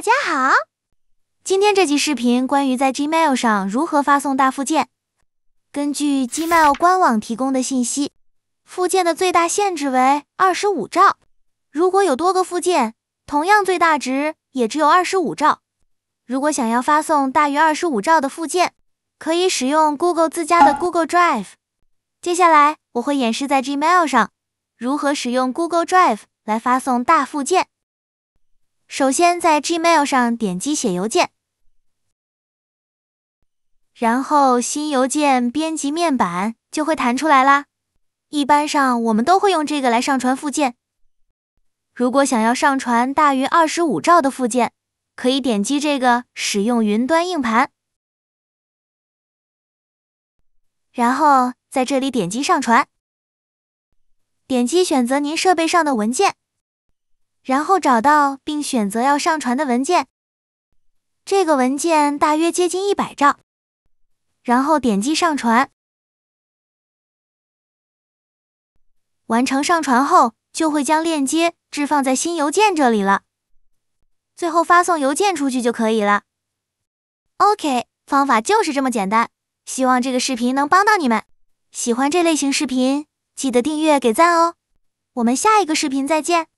大家好，今天这期视频关于在 Gmail 上如何发送大附件。根据 Gmail 官网提供的信息，附件的最大限制为二十五兆。如果有多个附件，同样最大值也只有二十五兆。如果想要发送大于二十五兆的附件，可以使用 Google 自家的 Google Drive。接下来我会演示在 Gmail 上如何使用 Google Drive 来发送大附件。首先，在 Gmail 上点击写邮件，然后新邮件编辑面板就会弹出来啦。一般上我们都会用这个来上传附件。如果想要上传大于二十五兆的附件，可以点击这个使用云端硬盘，然后在这里点击上传，点击选择您设备上的文件。然后找到并选择要上传的文件，这个文件大约接近一百兆，然后点击上传。完成上传后，就会将链接置放在新邮件这里了。最后发送邮件出去就可以了。OK，方法就是这么简单。希望这个视频能帮到你们。喜欢这类型视频，记得订阅给赞哦。我们下一个视频再见。